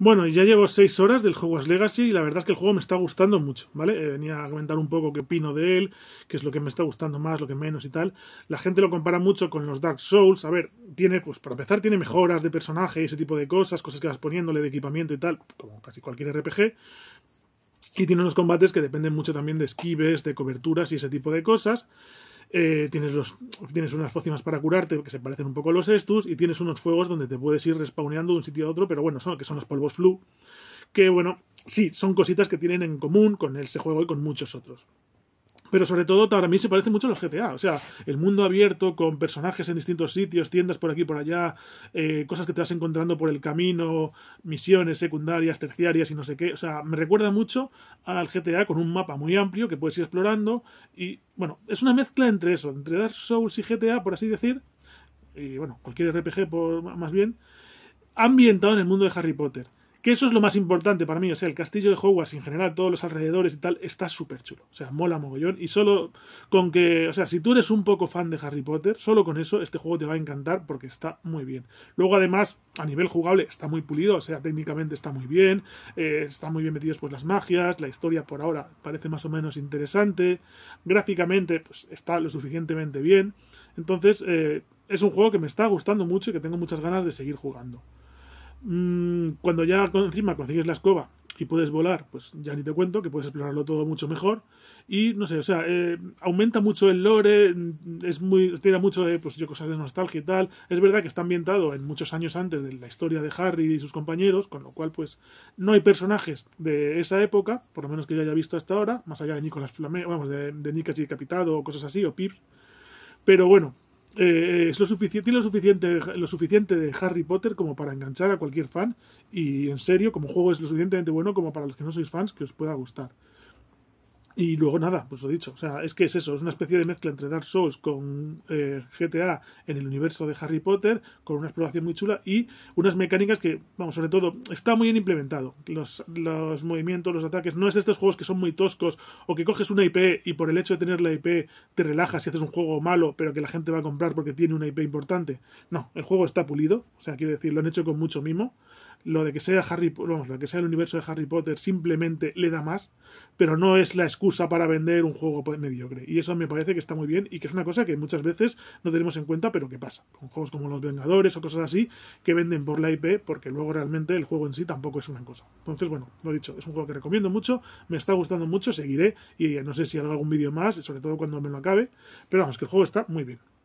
Bueno, ya llevo 6 horas del As Legacy y la verdad es que el juego me está gustando mucho, ¿vale? Eh, venía a comentar un poco qué opino de él, qué es lo que me está gustando más, lo que menos y tal. La gente lo compara mucho con los Dark Souls. A ver, tiene, pues para empezar, tiene mejoras de personaje y ese tipo de cosas, cosas que vas poniéndole de equipamiento y tal, como casi cualquier RPG. Y tiene unos combates que dependen mucho también de esquives, de coberturas y ese tipo de cosas. Eh, tienes, unas pócimas para curarte que se parecen un poco a los estus y tienes unos fuegos donde te puedes ir respawneando de un sitio a otro, pero bueno, son, que son los polvos flu, que bueno, sí, son cositas que tienen en común con ese juego y con muchos otros. Pero sobre todo, para mí se parece mucho a los GTA. O sea, el mundo abierto con personajes en distintos sitios, tiendas por aquí y por allá, eh, cosas que te vas encontrando por el camino, misiones secundarias, terciarias y no sé qué. O sea, me recuerda mucho al GTA con un mapa muy amplio que puedes ir explorando. Y bueno, es una mezcla entre eso, entre Dark Souls y GTA, por así decir. Y bueno, cualquier RPG por, más bien. Ambientado en el mundo de Harry Potter eso es lo más importante para mí. O sea, el castillo de Hogwarts en general, todos los alrededores y tal, está súper chulo. O sea, mola mogollón. Y solo con que, o sea, si tú eres un poco fan de Harry Potter, solo con eso este juego te va a encantar porque está muy bien. Luego, además, a nivel jugable está muy pulido. O sea, técnicamente está muy bien. Eh, está muy bien metidos pues las magias. La historia por ahora parece más o menos interesante. Gráficamente, pues está lo suficientemente bien. Entonces, eh, es un juego que me está gustando mucho y que tengo muchas ganas de seguir jugando. Mm, cuando ya encima consigues la escoba y puedes volar, pues ya ni te cuento, que puedes explorarlo todo mucho mejor. Y no sé, o sea, eh, aumenta mucho el lore, mm, es muy, tira mucho de pues, yo, cosas de nostalgia y tal. Es verdad que está ambientado en muchos años antes de la historia de Harry y sus compañeros, con lo cual, pues, no hay personajes de esa época, por lo menos que yo haya visto hasta ahora, más allá de Nicolas Flamengo vamos, de, de Nick Capitado o cosas así, o Pips. Pero bueno, eh, es lo tiene lo suficiente, lo suficiente de Harry Potter como para enganchar a cualquier fan y en serio, como juego es lo suficientemente bueno como para los que no sois fans que os pueda gustar. Y luego nada, pues lo he dicho. O sea, es que es eso, es una especie de mezcla entre Dark Souls con eh, GTA en el universo de Harry Potter, con una exploración muy chula y unas mecánicas que, vamos, sobre todo, está muy bien implementado. Los, movimientos, los ataques, no es estos juegos que son muy toscos o que coges una IP y por el hecho de tener la IP te relajas y haces un juego malo, pero que la gente va a comprar porque tiene una IP importante. No, el juego está pulido, o sea, quiero decir, lo han hecho con mucho mimo lo de que sea Harry, vamos, lo que sea el universo de Harry Potter simplemente le da más, pero no es la usa para vender un juego mediocre. Y eso me parece que está muy bien y que es una cosa que muchas veces no tenemos en cuenta, pero que pasa. Con juegos como Los Vengadores o cosas así, que venden por la IP, porque luego realmente el juego en sí tampoco es una cosa. Entonces, bueno, lo dicho, es un juego que recomiendo mucho, me está gustando mucho, seguiré y no sé si hago algún vídeo más, sobre todo cuando me lo acabe. Pero vamos, que el juego está muy bien.